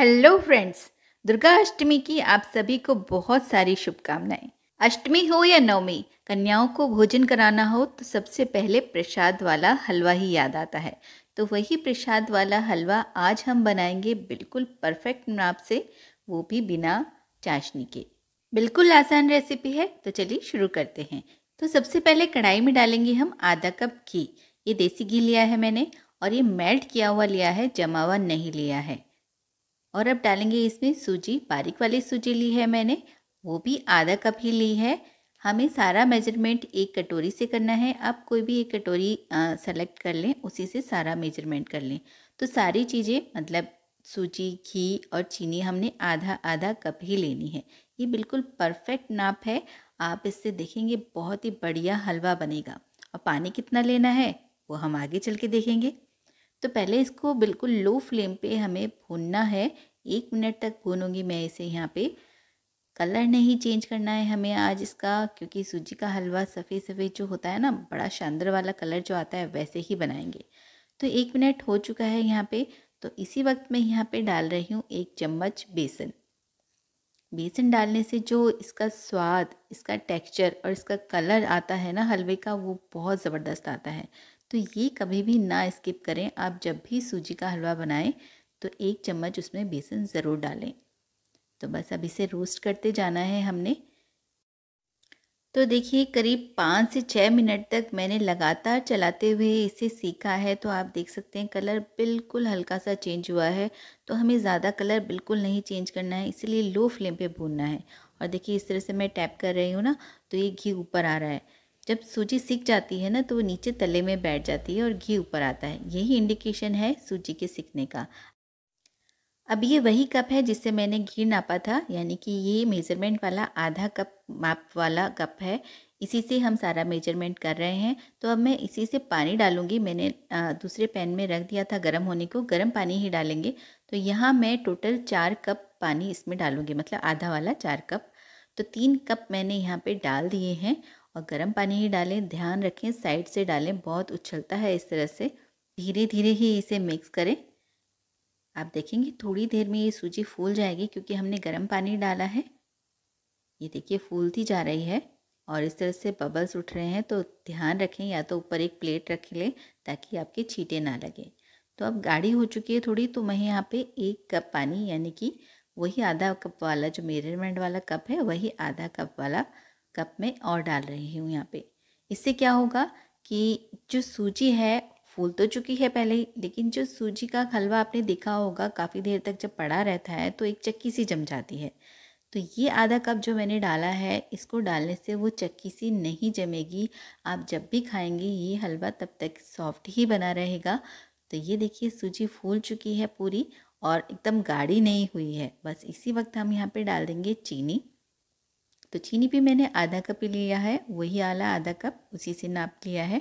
hello friends Durga अष्टमी की आप सभी को बहुत सारी शुभकामनाएं अष्टमी हो या नवमी कन्याओं को भोजन कराना हो तो सबसे पहले प्रसाद वाला हलवा ही याद आता है तो वही प्रसाद वाला हलवा आज हम बनाएंगे बिल्कुल परफेक्ट नाप से वो भी बिना चाशनी के बिल्कुल आसान रेसिपी है तो चलिए शुरू करते हैं तो सबसे पहले कढ़ाई में डालेंगे हम आधा कप घी ये देसी घी लिया है मैंने और ये मेल्ट किया हुआ लिया है जमा हुआ नहीं लिया है और अब डालेंगे इसमें सूजी बारीक वाली सूजी ली है मैंने वो भी आधा कप ही ली है हमें सारा मेजरमेंट एक कटोरी से करना है आप कोई भी एक कटोरी सेलेक्ट कर लें उसी से सारा मेजरमेंट कर लें तो सारी चीज़ें मतलब सूजी घी और चीनी हमने आधा आधा कप ही लेनी है ये बिल्कुल परफेक्ट नाप है आप इससे देखेंगे बहुत ही बढ़िया हलवा बनेगा और पानी कितना लेना है वो हम आगे चल के देखेंगे तो पहले इसको बिल्कुल लो फ्लेम पे हमें भूनना है एक मिनट तक भूनूंगी मैं इसे यहाँ पे कलर नहीं चेंज करना है हमें आज इसका क्योंकि सूजी का हलवा सफ़ेद सफ़ेद जो होता है ना बड़ा शानदार वाला कलर जो आता है वैसे ही बनाएंगे तो एक मिनट हो चुका है यहाँ पे तो इसी वक्त मैं यहाँ पे डाल रही हूँ एक चम्मच बेसन बेसन डालने से जो इसका स्वाद इसका टेक्स्चर और इसका कलर आता है ना हलवे का वो बहुत ज़बरदस्त आता है तो ये कभी भी ना स्किप करें आप जब भी सूजी का हलवा बनाएं तो एक चम्मच उसमें बेसन ज़रूर डालें तो बस अब इसे रोस्ट करते जाना है हमने तो देखिए करीब पाँच से छः मिनट तक मैंने लगातार चलाते हुए इसे सीखा है तो आप देख सकते हैं कलर बिल्कुल हल्का सा चेंज हुआ है तो हमें ज़्यादा कलर बिल्कुल नहीं चेंज करना है इसलिए लो फ्लेम पे भूनना है और देखिए इस तरह से मैं टैप कर रही हूँ ना तो ये घी ऊपर आ रहा है जब सूजी सीख जाती है ना तो वो नीचे तले में बैठ जाती है और घी ऊपर आता है यही इंडिकेशन है सूजी के सीखने का अब ये वही कप है जिससे मैंने घी नापा था यानी कि ये मेज़रमेंट वाला आधा कप माप वाला कप है इसी से हम सारा मेजरमेंट कर रहे हैं तो अब मैं इसी से पानी डालूंगी मैंने दूसरे पैन में रख दिया था गर्म होने को गर्म पानी ही डालेंगे तो यहाँ मैं टोटल चार कप पानी इसमें डालूंगी मतलब आधा वाला चार कप तो तीन कप मैंने यहाँ पे डाल दिए हैं और गर्म पानी ही डालें ध्यान रखें साइड से डालें बहुत उछलता है इस तरह से धीरे धीरे ही इसे मिक्स करें आप देखेंगे थोड़ी देर में ये सूजी फूल जाएगी क्योंकि हमने गर्म पानी डाला है ये देखिए फूलती जा रही है और इस तरह से बबल्स उठ रहे हैं तो ध्यान रखें या तो ऊपर एक प्लेट रख लें ताकि आपके छीटे ना लगे तो अब गाढ़ी हो चुकी है थोड़ी तो मैं यहाँ पे एक कप पानी यानी कि वही आधा कप वाला जो मेजरमेंट वाला कप है वही आधा कप वाला कप में और डाल रही हूँ यहाँ पे इससे क्या होगा कि जो सूजी है फूल तो चुकी है पहले ही लेकिन जो सूजी का हलवा आपने देखा होगा काफ़ी देर तक जब पड़ा रहता है तो एक चक्की सी जम जाती है तो ये आधा कप जो मैंने डाला है इसको डालने से वो चक्की सी नहीं जमेगी आप जब भी खाएंगे ये हलवा तब तक सॉफ्ट ही बना रहेगा तो ये देखिए सूजी फूल चुकी है पूरी और एकदम गाढ़ी नहीं हुई है बस इसी वक्त हम यहाँ पे डाल देंगे चीनी तो चीनी भी मैंने आधा कप ही लिया है वही आला आधा कप उसी से नाप लिया है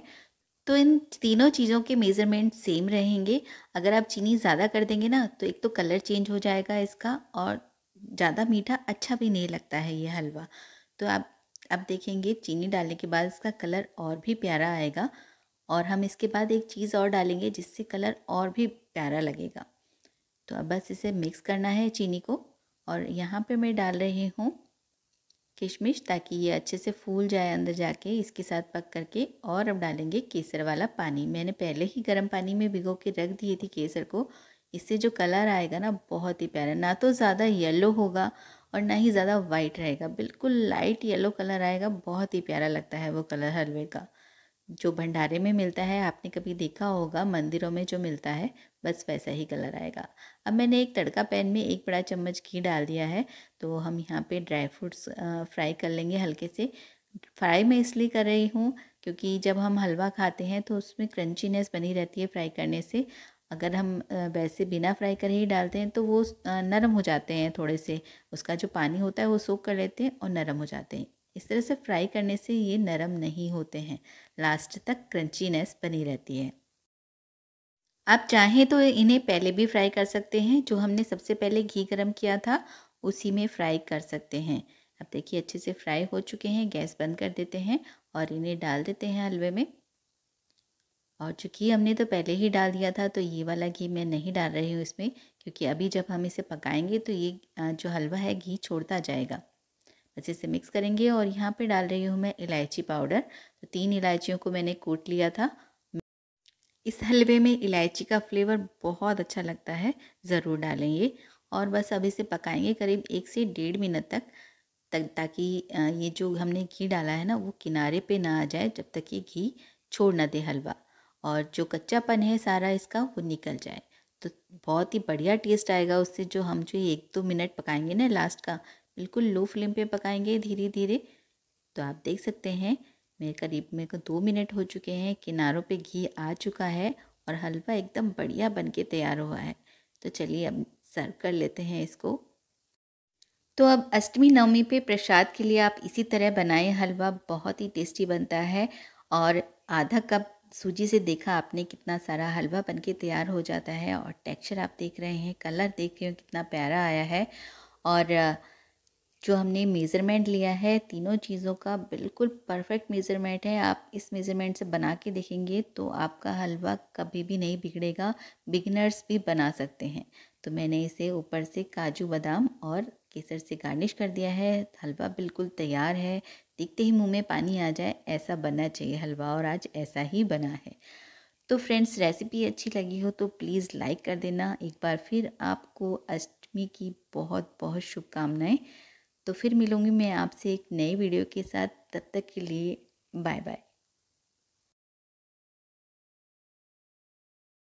तो इन तीनों चीज़ों के मेज़रमेंट सेम रहेंगे अगर आप चीनी ज़्यादा कर देंगे ना तो एक तो कलर चेंज हो जाएगा इसका और ज़्यादा मीठा अच्छा भी नहीं लगता है ये हलवा तो आप अब देखेंगे चीनी डालने के बाद इसका कलर और भी प्यारा आएगा और हम इसके बाद एक चीज़ और डालेंगे जिससे कलर और भी प्यारा लगेगा तो अब बस इसे मिक्स करना है चीनी को और यहाँ पे मैं डाल रही हूँ किशमिश ताकि ये अच्छे से फूल जाए अंदर जाके इसके साथ पक करके और अब डालेंगे केसर वाला पानी मैंने पहले ही गर्म पानी में भिगो के रख दिए थी केसर को इससे जो कलर आएगा ना बहुत ही प्यारा ना तो ज़्यादा येलो होगा और ना ही ज़्यादा वाइट रहेगा बिल्कुल लाइट येलो कलर आएगा बहुत ही प्यारा लगता है वो कलर हलवे का जो भंडारे में मिलता है आपने कभी देखा होगा मंदिरों में जो मिलता है बस वैसा ही कलर आएगा अब मैंने एक तड़का पैन में एक बड़ा चम्मच घी डाल दिया है तो हम यहाँ पे ड्राई फ्रूट्स फ्राई कर लेंगे हल्के से फ्राई मैं इसलिए कर रही हूँ क्योंकि जब हम हलवा खाते हैं तो उसमें क्रंचीनेस बनी रहती है फ्राई करने से अगर हम वैसे बिना फ्राई कर ही डालते हैं तो वो नरम हो जाते हैं थोड़े से उसका जो पानी होता है वो सोख कर लेते हैं और नरम हो जाते हैं इस तरह से फ्राई करने से ये नरम नहीं होते हैं लास्ट तक क्रंचीनेस बनी रहती है आप चाहें तो इन्हें पहले भी फ्राई कर सकते हैं जो हमने सबसे पहले घी गरम किया था उसी में फ्राई कर सकते हैं अब देखिए अच्छे से फ्राई हो चुके हैं गैस बंद कर देते हैं और इन्हें डाल देते हैं हलवे में और चूँकि हमने तो पहले ही डाल दिया था तो ये वाला घी मैं नहीं डाल रही हूँ इसमें क्योंकि अभी जब हम इसे पकाएंगे तो ये जो हलवा है घी छोड़ता जाएगा अच्छे से मिक्स करेंगे और यहाँ पे डाल रही हूँ मैं इलायची पाउडर तो तीन इलायचियों को मैंने कूट लिया था इस हलवे में इलायची का फ्लेवर बहुत अच्छा लगता है ज़रूर डालेंगे और बस अब इसे पकाएंगे करीब एक से डेढ़ मिनट तक तक ताकि ये जो हमने घी डाला है ना वो किनारे पे ना आ जाए जब तक ये घी छोड़ ना दे हलवा और जो कच्चापन है सारा इसका वो निकल जाए तो बहुत ही बढ़िया टेस्ट आएगा उससे जो हम जो एक दो मिनट पकाएंगे ना लास्ट का बिल्कुल लो फ्लेम पे पकाएंगे धीरे धीरे तो आप देख सकते हैं मेरे करीब मेरे को दो मिनट हो चुके हैं किनारों पे घी आ चुका है और हलवा एकदम बढ़िया बन के तैयार हुआ है तो चलिए अब सर्व कर लेते हैं इसको तो अब अष्टमी नवमी पे प्रसाद के लिए आप इसी तरह बनाएं हलवा बहुत ही टेस्टी बनता है और आधा कप सूजी से देखा आपने कितना सारा हलवा बन के तैयार हो जाता है और टेक्सचर आप देख रहे हैं कलर देख रहे हो कितना प्यारा आया है और जो हमने मेज़रमेंट लिया है तीनों चीज़ों का बिल्कुल परफेक्ट मेज़रमेंट है आप इस मेज़रमेंट से बना के देखेंगे तो आपका हलवा कभी भी नहीं बिगड़ेगा बिगनर्स भी बना सकते हैं तो मैंने इसे ऊपर से काजू बादाम और केसर से गार्निश कर दिया है हलवा बिल्कुल तैयार है दिखते ही मुंह में पानी आ जाए ऐसा बनना चाहिए हलवा और आज ऐसा ही बना है तो फ्रेंड्स रेसिपी अच्छी लगी हो तो प्लीज़ लाइक कर देना एक बार फिर आपको अष्टमी की बहुत बहुत शुभकामनाएँ तो फिर मिलूँगी मैं आपसे एक नई वीडियो के साथ तब तक के लिए बाय बाय